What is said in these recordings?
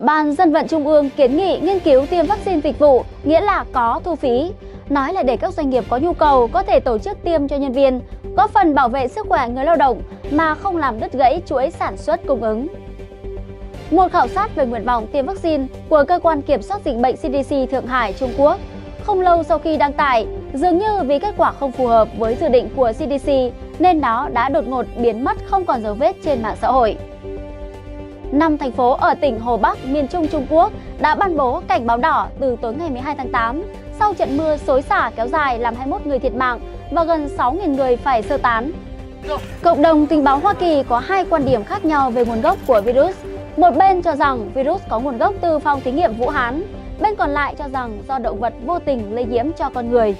Ban dân vận Trung ương kiến nghị nghiên cứu tiêm vaccine dịch vụ, nghĩa là có thu phí. Nói là để các doanh nghiệp có nhu cầu có thể tổ chức tiêm cho nhân viên, có phần bảo vệ sức khỏe người lao động mà không làm đứt gãy chuỗi sản xuất cung ứng. Một khảo sát về nguyện vọng tiêm vaccine của Cơ quan Kiểm soát Dịch bệnh CDC Thượng Hải, Trung Quốc không lâu sau khi đăng tải, dường như vì kết quả không phù hợp với dự định của CDC nên nó đã đột ngột biến mất không còn dấu vết trên mạng xã hội năm thành phố ở tỉnh Hồ Bắc, miền Trung Trung Quốc đã ban bố cảnh báo đỏ từ tối ngày 12 tháng 8 sau trận mưa xối xả kéo dài làm 21 người thiệt mạng và gần 6.000 người phải sơ tán. Cộng đồng tình báo Hoa Kỳ có hai quan điểm khác nhau về nguồn gốc của virus. Một bên cho rằng virus có nguồn gốc từ phòng thí nghiệm Vũ Hán, bên còn lại cho rằng do động vật vô tình lây nhiễm cho con người.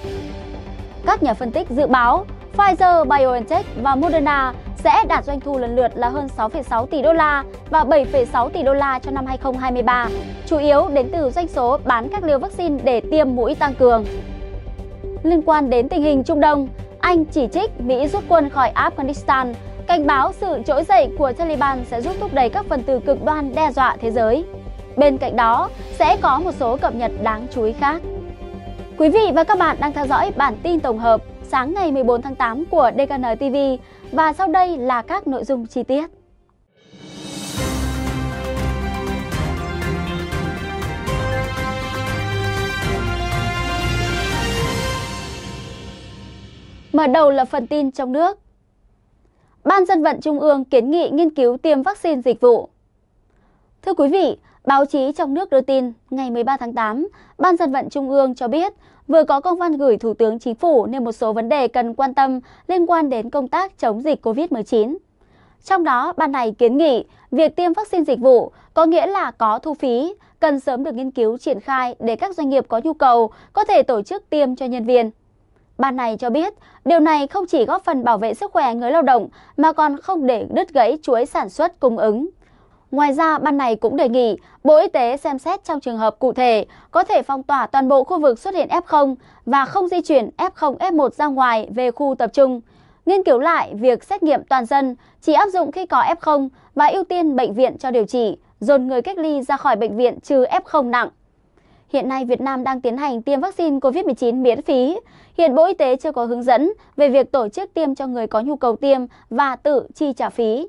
Các nhà phân tích dự báo Pfizer, BioNTech và Moderna sẽ đạt doanh thu lần lượt là hơn 6,6 tỷ đô la và 7,6 tỷ đô la cho năm 2023, chủ yếu đến từ doanh số bán các liều vaccine để tiêm mũi tăng cường. Liên quan đến tình hình Trung Đông, Anh chỉ trích Mỹ rút quân khỏi Afghanistan, cảnh báo sự trỗi dậy của Taliban sẽ giúp thúc đẩy các phần tử cực đoan đe dọa thế giới. Bên cạnh đó, sẽ có một số cập nhật đáng chú ý khác. Quý vị và các bạn đang theo dõi bản tin tổng hợp sáng ngày 14 tháng 8 của DKN TV và sau đây là các nội dung chi tiết. Mở đầu là phần tin trong nước. Ban dân vận Trung ương kiến nghị nghiên cứu tiêm vaccine dịch vụ. Thưa quý vị, Báo chí trong nước đưa tin, ngày 13 tháng 8, Ban dân vận Trung ương cho biết vừa có công văn gửi Thủ tướng Chính phủ nên một số vấn đề cần quan tâm liên quan đến công tác chống dịch COVID-19. Trong đó, ban này kiến nghị việc tiêm vaccine dịch vụ có nghĩa là có thu phí, cần sớm được nghiên cứu triển khai để các doanh nghiệp có nhu cầu có thể tổ chức tiêm cho nhân viên. Ban này cho biết, điều này không chỉ góp phần bảo vệ sức khỏe người lao động mà còn không để đứt gãy chuỗi sản xuất cung ứng. Ngoài ra, ban này cũng đề nghị Bộ Y tế xem xét trong trường hợp cụ thể có thể phong tỏa toàn bộ khu vực xuất hiện F0 và không di chuyển F0, F1 ra ngoài về khu tập trung. Nghiên cứu lại việc xét nghiệm toàn dân chỉ áp dụng khi có F0 và ưu tiên bệnh viện cho điều trị, dồn người cách ly ra khỏi bệnh viện trừ F0 nặng. Hiện nay Việt Nam đang tiến hành tiêm vaccine COVID-19 miễn phí. Hiện Bộ Y tế chưa có hướng dẫn về việc tổ chức tiêm cho người có nhu cầu tiêm và tự chi trả phí.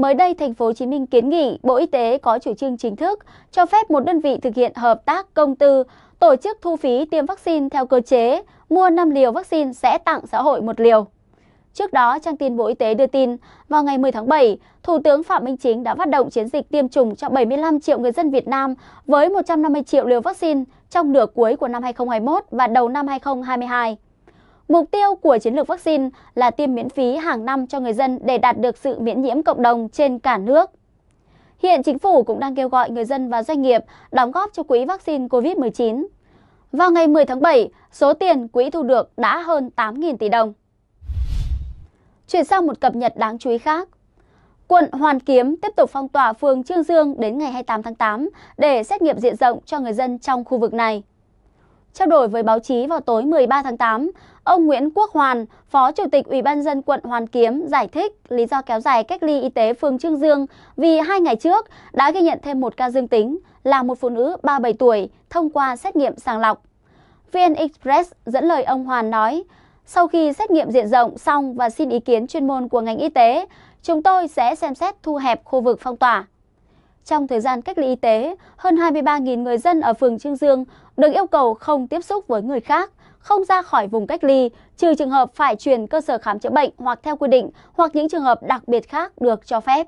Mới đây, thành phố Hồ Chí Minh kiến nghị Bộ Y tế có chủ trương chính thức cho phép một đơn vị thực hiện hợp tác công tư tổ chức thu phí tiêm vaccine theo cơ chế mua 5 liều vaccine sẽ tặng xã hội một liều. Trước đó, trang tin Bộ Y tế đưa tin, vào ngày 10 tháng 7, Thủ tướng Phạm Minh Chính đã phát động chiến dịch tiêm chủng cho 75 triệu người dân Việt Nam với 150 triệu liều vaccine trong nửa cuối của năm 2021 và đầu năm 2022. Mục tiêu của chiến lược vaccine là tiêm miễn phí hàng năm cho người dân để đạt được sự miễn nhiễm cộng đồng trên cả nước. Hiện chính phủ cũng đang kêu gọi người dân và doanh nghiệp đóng góp cho quỹ vaccine COVID-19. Vào ngày 10 tháng 7, số tiền quỹ thu được đã hơn 8.000 tỷ đồng. Chuyển sang một cập nhật đáng chú ý khác. Quận Hoàn Kiếm tiếp tục phong tỏa phường Trương Dương đến ngày 28 tháng 8 để xét nghiệm diện rộng cho người dân trong khu vực này. Trao đổi với báo chí vào tối 13 tháng 8, ông Nguyễn Quốc Hoàn, Phó Chủ tịch Ủy ban dân quận Hoàn Kiếm giải thích lý do kéo dài cách ly y tế phường Trương Dương vì hai ngày trước đã ghi nhận thêm một ca dương tính là một phụ nữ 37 tuổi thông qua xét nghiệm sàng lọc. VN Express dẫn lời ông Hoàn nói, sau khi xét nghiệm diện rộng xong và xin ý kiến chuyên môn của ngành y tế, chúng tôi sẽ xem xét thu hẹp khu vực phong tỏa. Trong thời gian cách ly y tế, hơn 23.000 người dân ở phường Trương Dương được yêu cầu không tiếp xúc với người khác, không ra khỏi vùng cách ly, trừ trường hợp phải chuyển cơ sở khám chữa bệnh hoặc theo quy định hoặc những trường hợp đặc biệt khác được cho phép.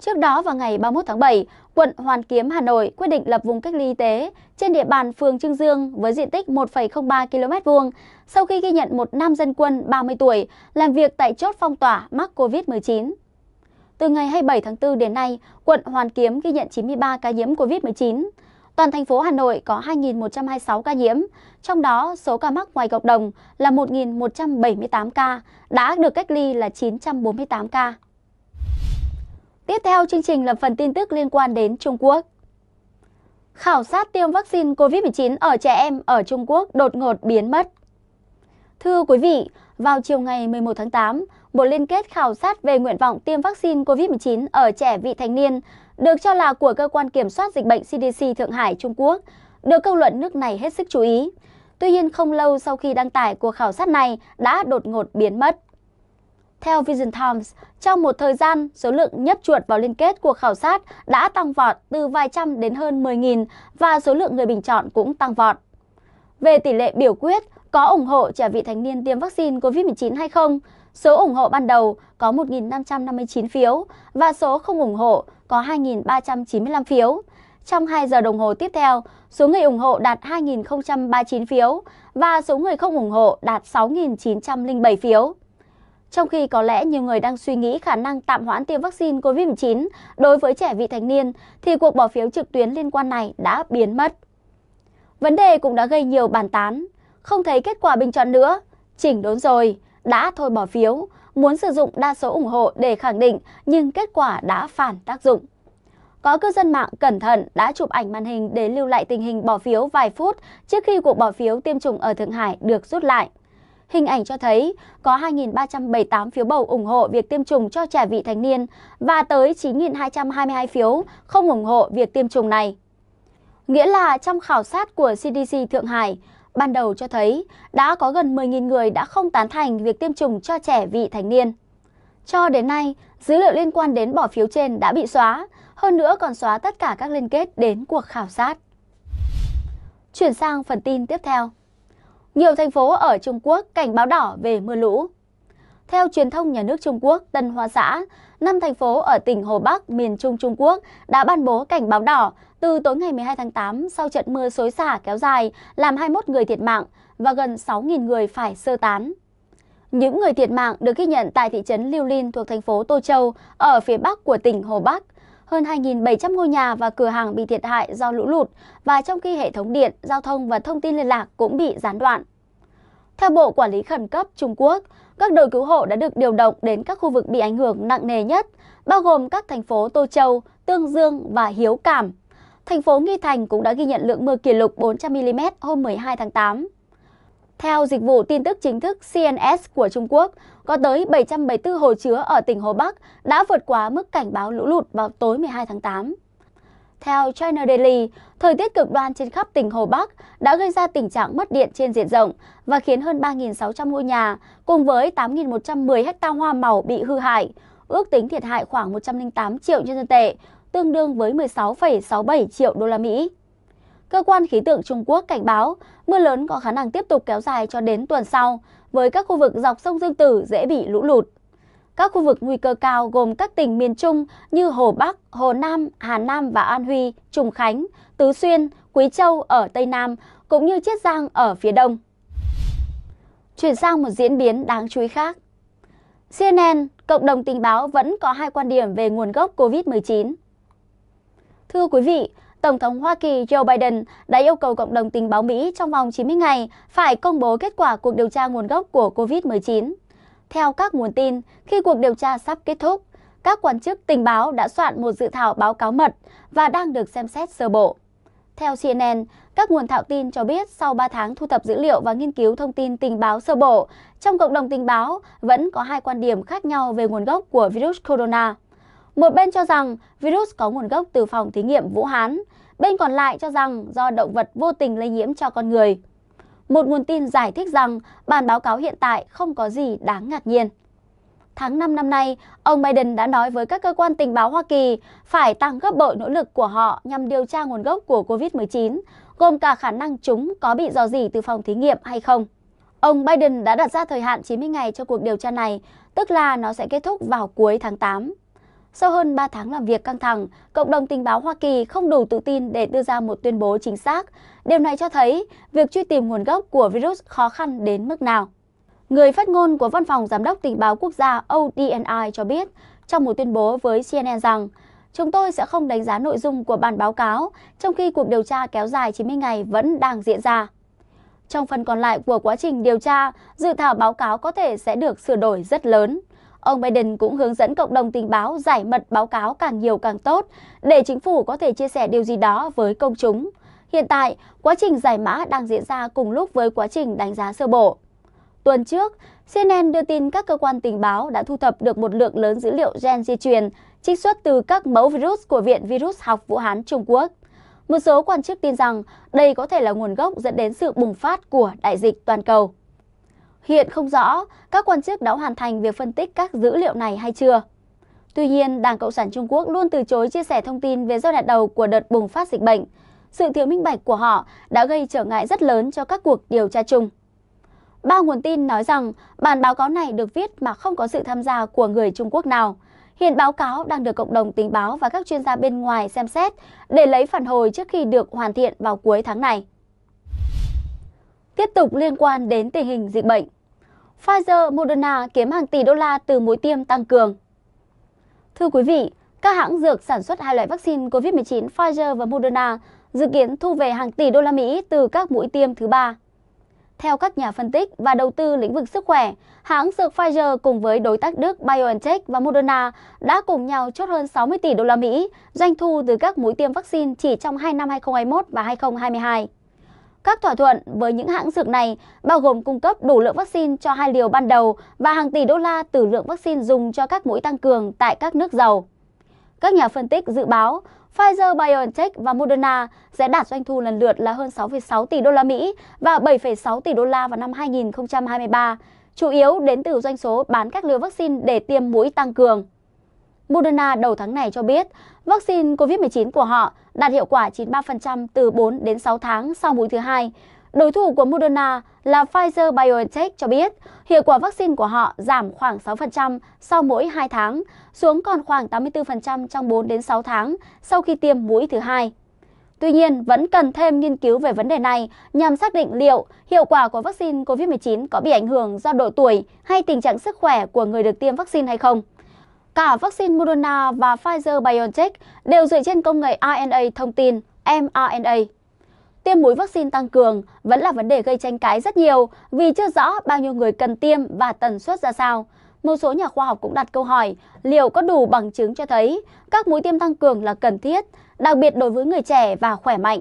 Trước đó vào ngày 31 tháng 7, quận Hoàn Kiếm, Hà Nội quyết định lập vùng cách ly y tế trên địa bàn phường Trương Dương với diện tích 1,03 km vuông sau khi ghi nhận một nam dân quân 30 tuổi làm việc tại chốt phong tỏa mắc COVID-19. Từ ngày 27 tháng 4 đến nay, quận Hoàn Kiếm ghi nhận 93 ca nhiễm COVID-19. Toàn thành phố Hà Nội có 2.126 ca nhiễm, trong đó số ca mắc ngoài cộng đồng là 1.178 ca, đã được cách ly là 948 ca. Tiếp theo chương trình là phần tin tức liên quan đến Trung Quốc. Khảo sát tiêm vaccine COVID-19 ở trẻ em ở Trung Quốc đột ngột biến mất. Thưa quý vị, vào chiều ngày 11 tháng 8, một liên kết khảo sát về nguyện vọng tiêm vaccine COVID-19 ở trẻ vị thành niên, được cho là của Cơ quan Kiểm soát Dịch bệnh CDC Thượng Hải, Trung Quốc, được công luận nước này hết sức chú ý. Tuy nhiên, không lâu sau khi đăng tải cuộc khảo sát này đã đột ngột biến mất. Theo Vision Times, trong một thời gian, số lượng nhấp chuột vào liên kết cuộc khảo sát đã tăng vọt từ vài trăm đến hơn 10.000 và số lượng người bình chọn cũng tăng vọt. Về tỷ lệ biểu quyết, có ủng hộ trẻ vị thành niên tiêm vaccine COVID-19 hay không, Số ủng hộ ban đầu có 1.559 phiếu và số không ủng hộ có 2.395 phiếu. Trong 2 giờ đồng hồ tiếp theo, số người ủng hộ đạt 2.039 phiếu và số người không ủng hộ đạt 6.907 phiếu. Trong khi có lẽ nhiều người đang suy nghĩ khả năng tạm hoãn tiêm vaccine COVID-19 đối với trẻ vị thành niên, thì cuộc bỏ phiếu trực tuyến liên quan này đã biến mất. Vấn đề cũng đã gây nhiều bàn tán. Không thấy kết quả bình chọn nữa, chỉnh đốn rồi đã thôi bỏ phiếu, muốn sử dụng đa số ủng hộ để khẳng định nhưng kết quả đã phản tác dụng. Có cư dân mạng cẩn thận đã chụp ảnh màn hình để lưu lại tình hình bỏ phiếu vài phút trước khi cuộc bỏ phiếu tiêm chủng ở Thượng Hải được rút lại. Hình ảnh cho thấy có 2.378 phiếu bầu ủng hộ việc tiêm chủng cho trẻ vị thành niên và tới 9.222 phiếu không ủng hộ việc tiêm chủng này. Nghĩa là trong khảo sát của CDC Thượng Hải, ban đầu cho thấy đã có gần 10.000 người đã không tán thành việc tiêm chủng cho trẻ vị thành niên. Cho đến nay, dữ liệu liên quan đến bỏ phiếu trên đã bị xóa, hơn nữa còn xóa tất cả các liên kết đến cuộc khảo sát. Chuyển sang phần tin tiếp theo. Nhiều thành phố ở Trung Quốc cảnh báo đỏ về mưa lũ. Theo truyền thông nhà nước Trung Quốc Tân Hoa Xã, năm thành phố ở tỉnh Hồ Bắc, miền Trung Trung Quốc đã ban bố cảnh báo đỏ từ tối ngày 12 tháng 8, sau trận mưa xối xả kéo dài, làm 21 người thiệt mạng và gần 6.000 người phải sơ tán. Những người thiệt mạng được ghi nhận tại thị trấn Liêu Linh thuộc thành phố Tô Châu, ở phía bắc của tỉnh Hồ Bắc. Hơn 2.700 ngôi nhà và cửa hàng bị thiệt hại do lũ lụt và trong khi hệ thống điện, giao thông và thông tin liên lạc cũng bị gián đoạn. Theo Bộ Quản lý Khẩn cấp Trung Quốc, các đội cứu hộ đã được điều động đến các khu vực bị ảnh hưởng nặng nề nhất, bao gồm các thành phố Tô Châu, Tương Dương và Hiếu Cảm thành phố Nghi Thành cũng đã ghi nhận lượng mưa kỷ lục 400mm hôm 12 tháng 8. Theo dịch vụ tin tức chính thức CNS của Trung Quốc, có tới 774 hồ chứa ở tỉnh Hồ Bắc đã vượt quá mức cảnh báo lũ lụt vào tối 12 tháng 8. Theo China Daily, thời tiết cực đoan trên khắp tỉnh Hồ Bắc đã gây ra tình trạng mất điện trên diện rộng và khiến hơn 3.600 ngôi nhà cùng với 8.110 ha hoa màu bị hư hại, ước tính thiệt hại khoảng 108 triệu nhân dân tệ, tương đương với 16,67 triệu đô la Mỹ. Cơ quan khí tượng Trung Quốc cảnh báo mưa lớn có khả năng tiếp tục kéo dài cho đến tuần sau, với các khu vực dọc sông Dương Tử dễ bị lũ lụt. Các khu vực nguy cơ cao gồm các tỉnh miền Trung như Hồ Bắc, Hồ Nam, Hà Nam và An Huy, Trùng Khánh, Tứ Xuyên, Quý Châu ở Tây Nam, cũng như Chiết Giang ở phía Đông. Chuyển sang một diễn biến đáng chú ý khác. CNN, cộng đồng tình báo vẫn có hai quan điểm về nguồn gốc COVID-19. Thưa quý vị, Tổng thống Hoa Kỳ Joe Biden đã yêu cầu cộng đồng tình báo Mỹ trong vòng 90 ngày phải công bố kết quả cuộc điều tra nguồn gốc của COVID-19. Theo các nguồn tin, khi cuộc điều tra sắp kết thúc, các quan chức tình báo đã soạn một dự thảo báo cáo mật và đang được xem xét sơ bộ. Theo CNN, các nguồn thạo tin cho biết sau 3 tháng thu thập dữ liệu và nghiên cứu thông tin tình báo sơ bộ, trong cộng đồng tình báo vẫn có hai quan điểm khác nhau về nguồn gốc của virus corona. Một bên cho rằng virus có nguồn gốc từ phòng thí nghiệm Vũ Hán, bên còn lại cho rằng do động vật vô tình lây nhiễm cho con người. Một nguồn tin giải thích rằng bản báo cáo hiện tại không có gì đáng ngạc nhiên. Tháng 5 năm nay, ông Biden đã nói với các cơ quan tình báo Hoa Kỳ phải tăng gấp bội nỗ lực của họ nhằm điều tra nguồn gốc của COVID-19, gồm cả khả năng chúng có bị dò dỉ từ phòng thí nghiệm hay không. Ông Biden đã đặt ra thời hạn 90 ngày cho cuộc điều tra này, tức là nó sẽ kết thúc vào cuối tháng 8. Sau hơn 3 tháng làm việc căng thẳng, cộng đồng tình báo Hoa Kỳ không đủ tự tin để đưa ra một tuyên bố chính xác. Điều này cho thấy việc truy tìm nguồn gốc của virus khó khăn đến mức nào. Người phát ngôn của Văn phòng Giám đốc Tình báo Quốc gia ODNI cho biết trong một tuyên bố với CNN rằng Chúng tôi sẽ không đánh giá nội dung của bản báo cáo, trong khi cuộc điều tra kéo dài 90 ngày vẫn đang diễn ra. Trong phần còn lại của quá trình điều tra, dự thảo báo cáo có thể sẽ được sửa đổi rất lớn. Ông Biden cũng hướng dẫn cộng đồng tình báo giải mật báo cáo càng nhiều càng tốt để chính phủ có thể chia sẻ điều gì đó với công chúng. Hiện tại, quá trình giải mã đang diễn ra cùng lúc với quá trình đánh giá sơ bộ. Tuần trước, CNN đưa tin các cơ quan tình báo đã thu thập được một lượng lớn dữ liệu gen di truyền trích xuất từ các mẫu virus của Viện Virus học Vũ Hán Trung Quốc. Một số quan chức tin rằng đây có thể là nguồn gốc dẫn đến sự bùng phát của đại dịch toàn cầu. Hiện không rõ các quan chức đã hoàn thành việc phân tích các dữ liệu này hay chưa. Tuy nhiên, Đảng Cộng sản Trung Quốc luôn từ chối chia sẻ thông tin về giai đoạn đầu của đợt bùng phát dịch bệnh. Sự thiếu minh bạch của họ đã gây trở ngại rất lớn cho các cuộc điều tra chung. Ba nguồn tin nói rằng bản báo cáo này được viết mà không có sự tham gia của người Trung Quốc nào. Hiện báo cáo đang được cộng đồng tình báo và các chuyên gia bên ngoài xem xét để lấy phản hồi trước khi được hoàn thiện vào cuối tháng này. Tiếp tục liên quan đến tình hình dịch bệnh. Pfizer, Moderna kiếm hàng tỷ đô la từ mũi tiêm tăng cường. Thưa quý vị, các hãng dược sản xuất hai loại vaccine COVID-19 Pfizer và Moderna dự kiến thu về hàng tỷ đô la Mỹ từ các mũi tiêm thứ ba. Theo các nhà phân tích và đầu tư lĩnh vực sức khỏe, hãng dược Pfizer cùng với đối tác Đức BioNTech và Moderna đã cùng nhau chốt hơn 60 tỷ đô la Mỹ doanh thu từ các mũi tiêm vaccine chỉ trong 2 năm 2021 và 2022. Các thỏa thuận với những hãng dược này bao gồm cung cấp đủ lượng vaccine cho hai liều ban đầu và hàng tỷ đô la từ lượng vaccine dùng cho các mũi tăng cường tại các nước giàu. Các nhà phân tích dự báo Pfizer-BioNTech và Moderna sẽ đạt doanh thu lần lượt là hơn 6,6 tỷ đô la Mỹ và 7,6 tỷ đô la vào năm 2023, chủ yếu đến từ doanh số bán các liều vaccine để tiêm mũi tăng cường. Moderna đầu tháng này cho biết vaccine COVID-19 của họ đạt hiệu quả 93% từ 4 đến 6 tháng sau mũi thứ hai. Đối thủ của Moderna là Pfizer-BioNTech cho biết hiệu quả vaccine của họ giảm khoảng 6% sau mỗi 2 tháng, xuống còn khoảng 84% trong 4 đến 6 tháng sau khi tiêm mũi thứ hai. Tuy nhiên, vẫn cần thêm nghiên cứu về vấn đề này nhằm xác định liệu hiệu quả của vaccine COVID-19 có bị ảnh hưởng do độ tuổi hay tình trạng sức khỏe của người được tiêm vaccine hay không. Cả vaccine Moderna và Pfizer-BioNTech đều dựa trên công nghệ RNA thông tin, mRNA. Tiêm mũi vaccine tăng cường vẫn là vấn đề gây tranh cãi rất nhiều vì chưa rõ bao nhiêu người cần tiêm và tần suất ra sao. Một số nhà khoa học cũng đặt câu hỏi liệu có đủ bằng chứng cho thấy các mũi tiêm tăng cường là cần thiết, đặc biệt đối với người trẻ và khỏe mạnh.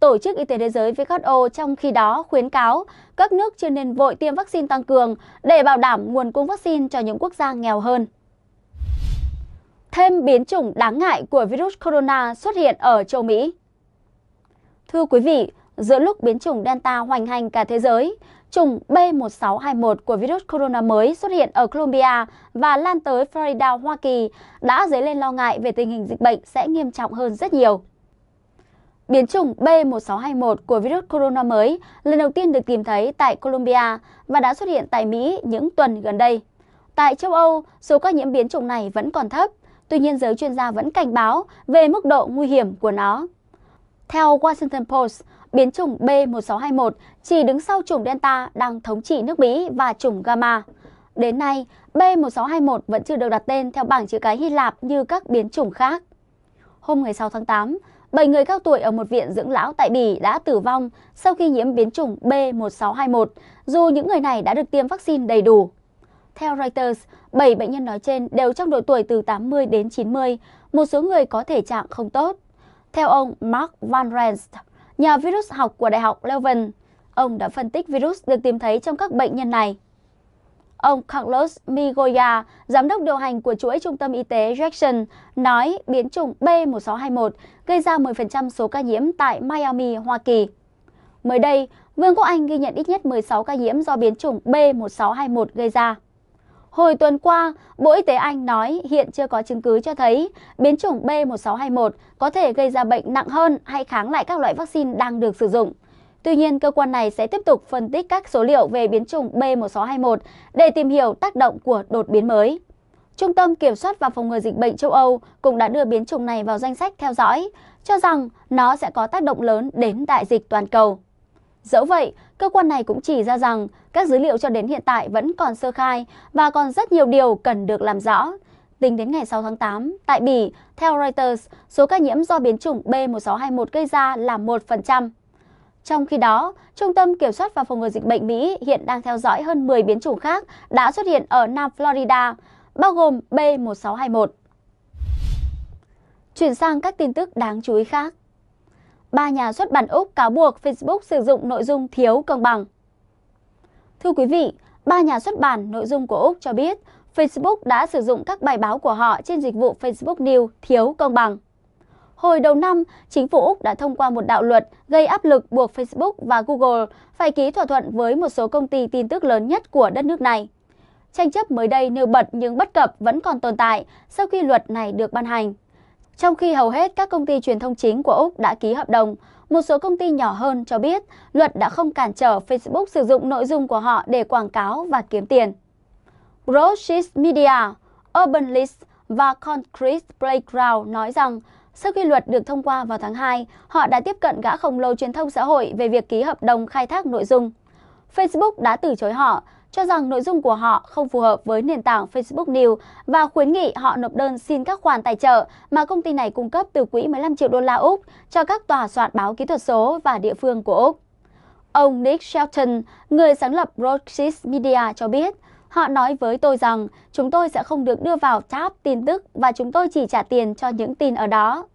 Tổ chức Y tế Thế giới WHO trong khi đó khuyến cáo các nước chưa nên vội tiêm vaccine tăng cường để bảo đảm nguồn cung vaccine cho những quốc gia nghèo hơn thêm biến chủng đáng ngại của virus corona xuất hiện ở châu Mỹ. Thưa quý vị, giữa lúc biến chủng Delta hoành hành cả thế giới, chủng B1621 của virus corona mới xuất hiện ở Colombia và lan tới Florida, Hoa Kỳ đã dấy lên lo ngại về tình hình dịch bệnh sẽ nghiêm trọng hơn rất nhiều. Biến chủng B1621 của virus corona mới lần đầu tiên được tìm thấy tại Colombia và đã xuất hiện tại Mỹ những tuần gần đây. Tại châu Âu, số ca nhiễm biến chủng này vẫn còn thấp, Tuy nhiên, giới chuyên gia vẫn cảnh báo về mức độ nguy hiểm của nó. Theo Washington Post, biến chủng B1621 chỉ đứng sau chủng Delta đang thống trị nước Mỹ và chủng Gamma. Đến nay, B1621 vẫn chưa được đặt tên theo bảng chữ cái Hy Lạp như các biến chủng khác. Hôm ngày 6 tháng 8, 7 người cao tuổi ở một viện dưỡng lão tại Bỉ đã tử vong sau khi nhiễm biến chủng B1621, dù những người này đã được tiêm vaccine đầy đủ. Theo Reuters, 7 bệnh nhân nói trên đều trong độ tuổi từ 80 đến 90, một số người có thể trạng không tốt. Theo ông Mark Van Renst, nhà virus học của Đại học Leuven, ông đã phân tích virus được tìm thấy trong các bệnh nhân này. Ông Carlos Migoya, giám đốc điều hành của chuỗi trung tâm y tế Jackson, nói biến chủng B1621 gây ra 10% số ca nhiễm tại Miami, Hoa Kỳ. Mới đây, Vương quốc Anh ghi nhận ít nhất 16 ca nhiễm do biến chủng B1621 gây ra. Hồi tuần qua, Bộ Y tế Anh nói hiện chưa có chứng cứ cho thấy biến chủng B1621 có thể gây ra bệnh nặng hơn hay kháng lại các loại vaccine đang được sử dụng. Tuy nhiên, cơ quan này sẽ tiếp tục phân tích các số liệu về biến chủng B1621 để tìm hiểu tác động của đột biến mới. Trung tâm Kiểm soát và Phòng ngừa Dịch bệnh châu Âu cũng đã đưa biến chủng này vào danh sách theo dõi, cho rằng nó sẽ có tác động lớn đến đại dịch toàn cầu. Dẫu vậy, Cơ quan này cũng chỉ ra rằng các dữ liệu cho đến hiện tại vẫn còn sơ khai và còn rất nhiều điều cần được làm rõ. Tính đến ngày 6 tháng 8, tại Bỉ, theo Reuters, số ca nhiễm do biến chủng B1621 gây ra là 1%. Trong khi đó, Trung tâm Kiểm soát và Phòng ngừa Dịch bệnh Mỹ hiện đang theo dõi hơn 10 biến chủng khác đã xuất hiện ở Nam Florida, bao gồm B1621. Chuyển sang các tin tức đáng chú ý khác ba nhà xuất bản Úc cáo buộc Facebook sử dụng nội dung thiếu công bằng. Thưa quý vị, ba nhà xuất bản nội dung của Úc cho biết Facebook đã sử dụng các bài báo của họ trên dịch vụ Facebook News thiếu công bằng. Hồi đầu năm, chính phủ Úc đã thông qua một đạo luật gây áp lực buộc Facebook và Google phải ký thỏa thuận với một số công ty tin tức lớn nhất của đất nước này. Tranh chấp mới đây nêu bật những bất cập vẫn còn tồn tại sau khi luật này được ban hành. Trong khi hầu hết các công ty truyền thông chính của Úc đã ký hợp đồng, một số công ty nhỏ hơn cho biết luật đã không cản trở Facebook sử dụng nội dung của họ để quảng cáo và kiếm tiền. Broadsheet Media, Urban List và Concrete Playground nói rằng sau khi luật được thông qua vào tháng 2, họ đã tiếp cận gã khổng lồ truyền thông xã hội về việc ký hợp đồng khai thác nội dung. Facebook đã từ chối họ cho rằng nội dung của họ không phù hợp với nền tảng Facebook News và khuyến nghị họ nộp đơn xin các khoản tài trợ mà công ty này cung cấp từ quỹ 15 triệu đô la Úc cho các tòa soạn báo kỹ thuật số và địa phương của Úc. Ông Nick Shelton, người sáng lập Broadcast Media cho biết, Họ nói với tôi rằng chúng tôi sẽ không được đưa vào tab tin tức và chúng tôi chỉ trả tiền cho những tin ở đó.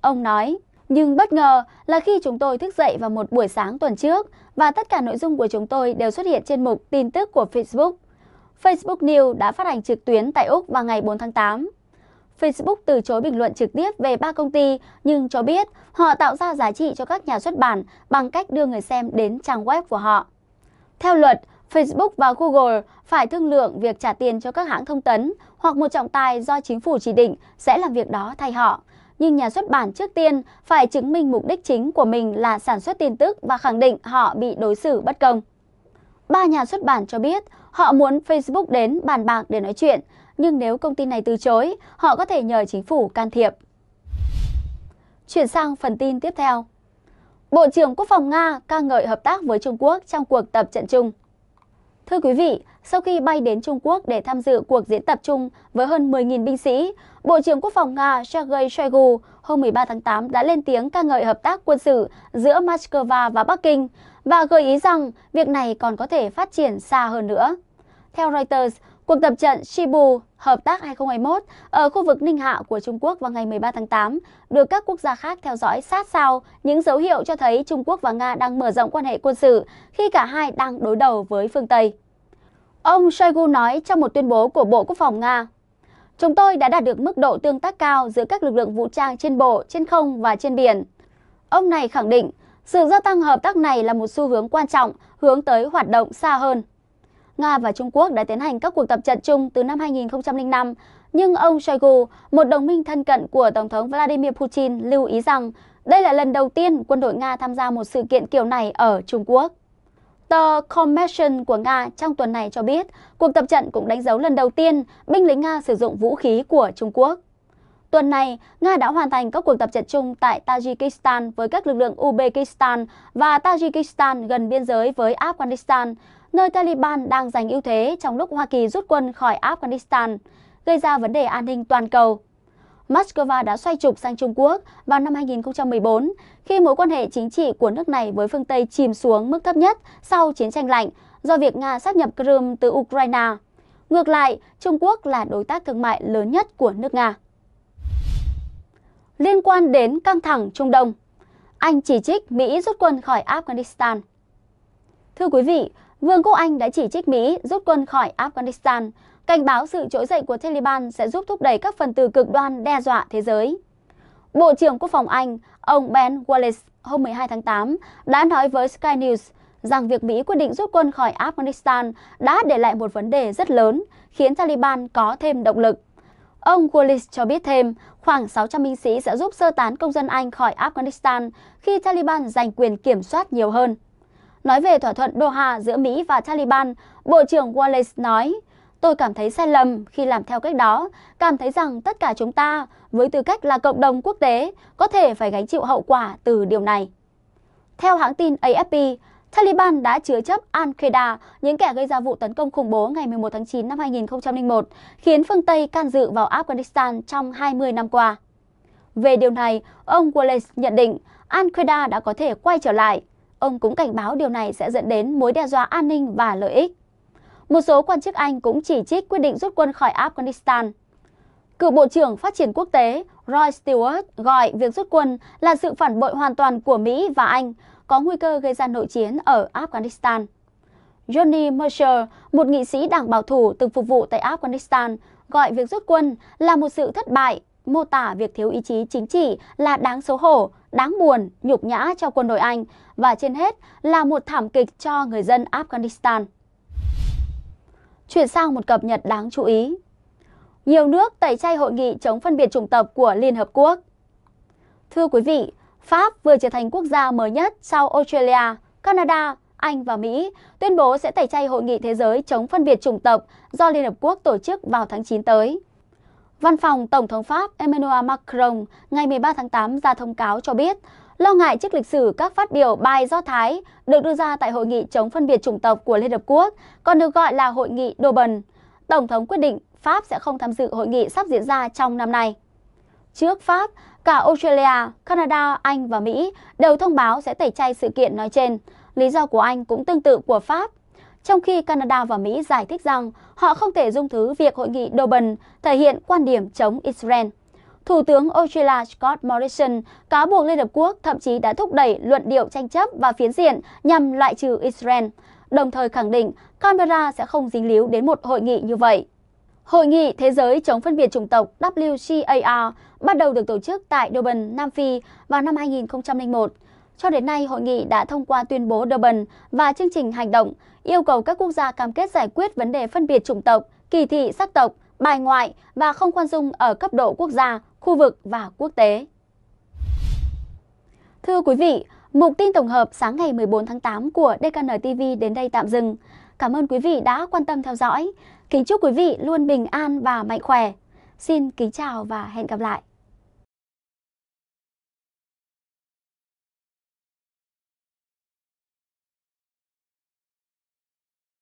Ông nói, nhưng bất ngờ là khi chúng tôi thức dậy vào một buổi sáng tuần trước và tất cả nội dung của chúng tôi đều xuất hiện trên mục tin tức của Facebook. Facebook News đã phát hành trực tuyến tại Úc vào ngày 4 tháng 8. Facebook từ chối bình luận trực tiếp về ba công ty nhưng cho biết họ tạo ra giá trị cho các nhà xuất bản bằng cách đưa người xem đến trang web của họ. Theo luật, Facebook và Google phải thương lượng việc trả tiền cho các hãng thông tấn hoặc một trọng tài do chính phủ chỉ định sẽ làm việc đó thay họ nhưng nhà xuất bản trước tiên phải chứng minh mục đích chính của mình là sản xuất tin tức và khẳng định họ bị đối xử bất công. Ba nhà xuất bản cho biết họ muốn Facebook đến bàn bạc để nói chuyện, nhưng nếu công ty này từ chối, họ có thể nhờ chính phủ can thiệp. Chuyển sang phần tin tiếp theo. Bộ trưởng Quốc phòng Nga ca ngợi hợp tác với Trung Quốc trong cuộc tập trận chung. Thưa quý vị, sau khi bay đến Trung Quốc để tham dự cuộc diễn tập chung với hơn 10.000 binh sĩ, Bộ trưởng Quốc phòng Nga Sergei Shoigu hôm 13 tháng 8 đã lên tiếng ca ngợi hợp tác quân sự giữa Moscow và Bắc Kinh và gợi ý rằng việc này còn có thể phát triển xa hơn nữa. Theo Reuters, cuộc tập trận Shibu Hợp tác 2021 ở khu vực Ninh Hạ của Trung Quốc vào ngày 13 tháng 8 được các quốc gia khác theo dõi sát sao những dấu hiệu cho thấy Trung Quốc và Nga đang mở rộng quan hệ quân sự khi cả hai đang đối đầu với phương Tây. Ông Shoigu nói trong một tuyên bố của Bộ Quốc phòng Nga. Chúng tôi đã đạt được mức độ tương tác cao giữa các lực lượng vũ trang trên bộ, trên không và trên biển. Ông này khẳng định sự gia tăng hợp tác này là một xu hướng quan trọng hướng tới hoạt động xa hơn. Nga và Trung Quốc đã tiến hành các cuộc tập trận chung từ năm 2005, nhưng ông Shoigu, một đồng minh thân cận của Tổng thống Vladimir Putin, lưu ý rằng đây là lần đầu tiên quân đội Nga tham gia một sự kiện kiểu này ở Trung Quốc tờ Commission của Nga trong tuần này cho biết cuộc tập trận cũng đánh dấu lần đầu tiên binh lính Nga sử dụng vũ khí của Trung Quốc. Tuần này, Nga đã hoàn thành các cuộc tập trận chung tại Tajikistan với các lực lượng Uzbekistan và Tajikistan gần biên giới với Afghanistan, nơi Taliban đang giành ưu thế trong lúc Hoa Kỳ rút quân khỏi Afghanistan, gây ra vấn đề an ninh toàn cầu Moscow đã xoay trục sang Trung Quốc vào năm 2014 khi mối quan hệ chính trị của nước này với phương Tây chìm xuống mức thấp nhất sau chiến tranh lạnh do việc Nga sát nhập Crimea từ Ukraine. Ngược lại, Trung Quốc là đối tác thương mại lớn nhất của nước Nga. Liên quan đến căng thẳng Trung Đông, Anh chỉ trích Mỹ rút quân khỏi Afghanistan. Thưa quý vị, Vương quốc Anh đã chỉ trích Mỹ rút quân khỏi Afghanistan cảnh báo sự trỗi dậy của Taliban sẽ giúp thúc đẩy các phần tử cực đoan đe dọa thế giới. Bộ trưởng Quốc phòng Anh, ông Ben Wallace, hôm 12 tháng 8, đã nói với Sky News rằng việc Mỹ quyết định rút quân khỏi Afghanistan đã để lại một vấn đề rất lớn, khiến Taliban có thêm động lực. Ông Wallace cho biết thêm, khoảng 600 binh sĩ sẽ giúp sơ tán công dân Anh khỏi Afghanistan khi Taliban giành quyền kiểm soát nhiều hơn. Nói về thỏa thuận Doha giữa Mỹ và Taliban, Bộ trưởng Wallace nói, Tôi cảm thấy sai lầm khi làm theo cách đó, cảm thấy rằng tất cả chúng ta, với tư cách là cộng đồng quốc tế, có thể phải gánh chịu hậu quả từ điều này. Theo hãng tin AFP, Taliban đã chứa chấp Al-Qaeda, những kẻ gây ra vụ tấn công khủng bố ngày 11 tháng 9 năm 2001, khiến phương Tây can dự vào Afghanistan trong 20 năm qua. Về điều này, ông Wallace nhận định Al-Qaeda đã có thể quay trở lại. Ông cũng cảnh báo điều này sẽ dẫn đến mối đe dọa an ninh và lợi ích. Một số quan chức Anh cũng chỉ trích quyết định rút quân khỏi Afghanistan. Cựu Bộ trưởng Phát triển Quốc tế Roy Stewart gọi việc rút quân là sự phản bội hoàn toàn của Mỹ và Anh, có nguy cơ gây ra nội chiến ở Afghanistan. Johnny Mercer, một nghị sĩ đảng bảo thủ từng phục vụ tại Afghanistan, gọi việc rút quân là một sự thất bại, mô tả việc thiếu ý chí chính trị là đáng xấu hổ, đáng buồn, nhục nhã cho quân đội Anh và trên hết là một thảm kịch cho người dân Afghanistan. Chuyển sang một cập nhật đáng chú ý. Nhiều nước tẩy chay hội nghị chống phân biệt chủng tộc của Liên Hợp Quốc. Thưa quý vị, Pháp vừa trở thành quốc gia mới nhất sau Australia, Canada, Anh và Mỹ tuyên bố sẽ tẩy chay hội nghị thế giới chống phân biệt chủng tộc do Liên Hợp Quốc tổ chức vào tháng 9 tới. Văn phòng Tổng thống Pháp Emmanuel Macron ngày 13 tháng 8 ra thông cáo cho biết, lo ngại trước lịch sử các phát biểu bài do Thái được đưa ra tại Hội nghị chống phân biệt chủng tộc của Liên Hợp Quốc, còn được gọi là Hội nghị Durban. Tổng thống quyết định Pháp sẽ không tham dự hội nghị sắp diễn ra trong năm nay. Trước Pháp, cả Australia, Canada, Anh và Mỹ đều thông báo sẽ tẩy chay sự kiện nói trên. Lý do của Anh cũng tương tự của Pháp trong khi Canada và Mỹ giải thích rằng họ không thể dung thứ việc hội nghị Durban thể hiện quan điểm chống Israel. Thủ tướng Australia Scott Morrison cáo buộc Liên Hợp Quốc thậm chí đã thúc đẩy luận điệu tranh chấp và phiến diện nhằm loại trừ Israel, đồng thời khẳng định Canberra sẽ không dính líu đến một hội nghị như vậy. Hội nghị Thế giới chống phân biệt chủng tộc WCAR bắt đầu được tổ chức tại Durban, Nam Phi vào năm 2001 cho đến nay, hội nghị đã thông qua tuyên bố Durban và chương trình hành động yêu cầu các quốc gia cam kết giải quyết vấn đề phân biệt chủng tộc, kỳ thị sắc tộc, bài ngoại và không khoan dung ở cấp độ quốc gia, khu vực và quốc tế. Thưa quý vị, mục tin tổng hợp sáng ngày 14 tháng 8 của DKN TV đến đây tạm dừng. Cảm ơn quý vị đã quan tâm theo dõi. Kính chúc quý vị luôn bình an và mạnh khỏe. Xin kính chào và hẹn gặp lại.